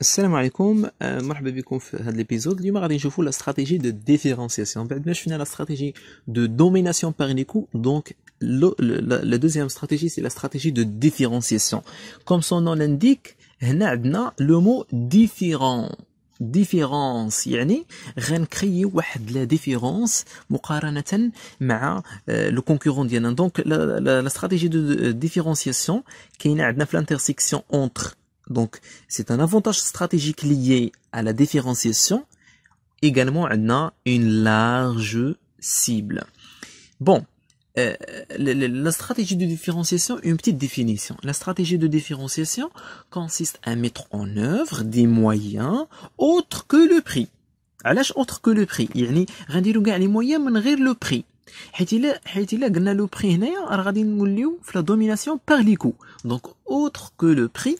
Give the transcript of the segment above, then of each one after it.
Salam alaikum. Bonjour à cet je vous la stratégie de différenciation. je finis la stratégie de domination par les coups. Donc, la deuxième stratégie, c'est la stratégie de différenciation. Comme son nom l'indique, avons le mot différent différence. Il y a une la différence, euh, le concurrent. Donc, la stratégie de euh, différenciation qui est une l'intersection entre donc, c'est un avantage stratégique lié à la différenciation. Également, on a une large cible. Bon, euh, la, stratégie de différenciation, une petite définition. La stratégie de différenciation consiste à mettre en œuvre des moyens autres que le prix. À l'âge que le prix, prix. غنديروا moyens لي moyens من غير le prix. حيت الا حيت الا قلنا لو بري هنايا راه غادي نوليو في لا دوميناسيون بار ليكو دونك اوتر كو لو بري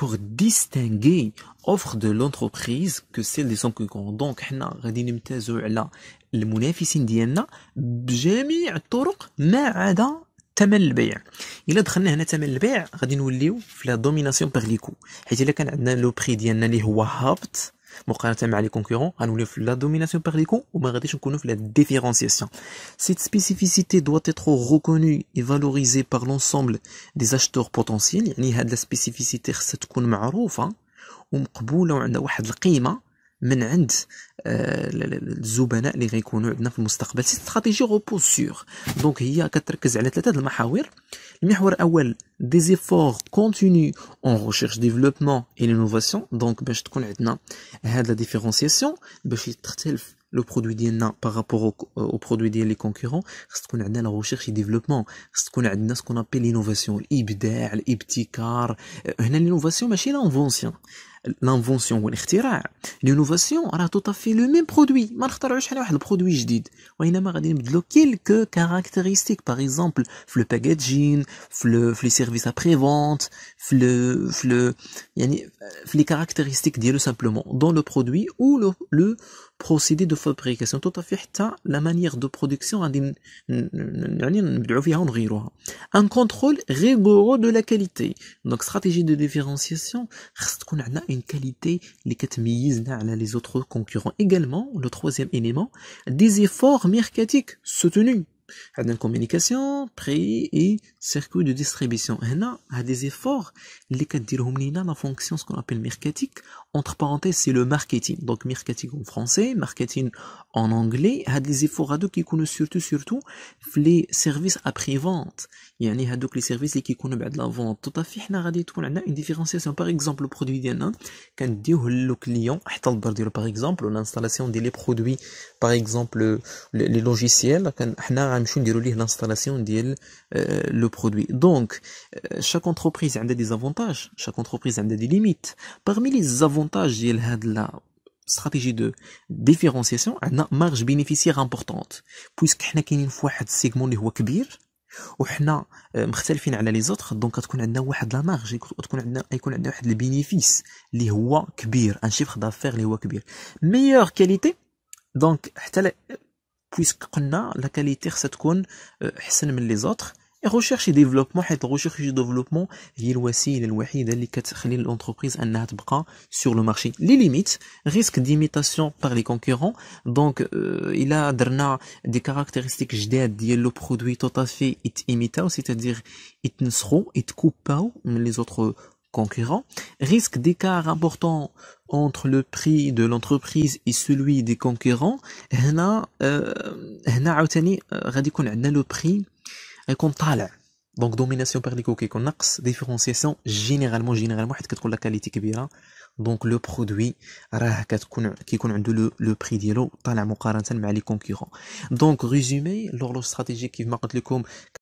بور ديستينغي اوفر دو لونتربريز كو سيل دي سون كونكور دونك حنا غادي نمتازو على المنافسين ديالنا بجميع الطرق ما عدا ثمن البيع الا دخلنا هنا ثمن البيع غادي نوليو في لا دوميناسيون بار ليكو حيت الا كان عندنا لو بري ديالنا اللي هو هابط En à avec les concurrents, nous allons la domination par les coûts et nous allons la différenciation. Cette spécificité doit être reconnue et valorisée par l'ensemble des acheteurs potentiels. Cette spécificité doit être connue et acceptée à un certain Maintenant, les réconnues, stratégie Donc, il y a des efforts continus en recherche, développement et innovation. Donc, ce qu'on différenciation maintenant, c'est la différenciation. Le produit par rapport au produit de concurrents, ce qu'on a la recherche et développement, ce qu'on a ce qu'on appelle l'innovation, l'IBDEL, l'IPTICAR, l'innovation, la machine invention l'invention ou الاختراع l'innovation a tout à fait le même produit ما نخترعوش حنا واحد البرودوي جديد وانما غادي نبدلو quelques caractéristiques par exemple le packaging les services après vente le le les caractéristiques ديالو simplement dans le produit ou le le procédé de fabrication tout à fait la manière de production غادي un contrôle rigoureux de la qualité donc stratégie de différenciation qualité les les autres concurrents. Également, le troisième élément, des efforts mercatiques soutenus communication, prix et circuit de distribution. Il y a des efforts. La fonction, ce qu'on appelle mercatique, entre parenthèses, c'est le marketing. Donc, marketing en français, marketing en anglais. Il des efforts à qui connaissent surtout, surtout les services après-vente. Il y a donc les services qui connaissent bah, la vente. Tout à fait, il y a une différenciation. Par exemple, le produit quand le client, ah, par exemple, l'installation des produits, par exemple, les logiciels, ah, de l'installation de le produit donc chaque entreprise a des avantages chaque entreprise a des limites parmi les avantages il a de la stratégie de différenciation à la marge bénéficiaire importante puisque n'y a qu'une fois c'est segment ne voit qu'une bise ou hna mc sylphine à l'âge d'autres donc quand on est dans la marge et que l'on n'a pas connu les bénéfices les voix un chiffre d'affaires les voix meilleure qualité donc puisque la qualité ستكون احسن من les autres recherche et développement حيت recherche et développement هي الوسيله الوحيده اللي كتخلي l'entreprise انها تبقى sur le marché les limites risque d'imitation par les concurrents donc euh, y a des caractéristiques جداد ديال le produit tout à fait يتيميتاو c'est-à-dire ne pas pas mais les autres concurrents, risque d'écart important entre le prix de l'entreprise et celui des concurrents. هنا euh on a يكون Donc domination par les coquilles qu'on axe, différenciation généralement généralement حيت pour la qualité Donc le produit qui كتكون le le, le prix par rapport les concurrents. Donc résumé, l'horloge stratégique qui dit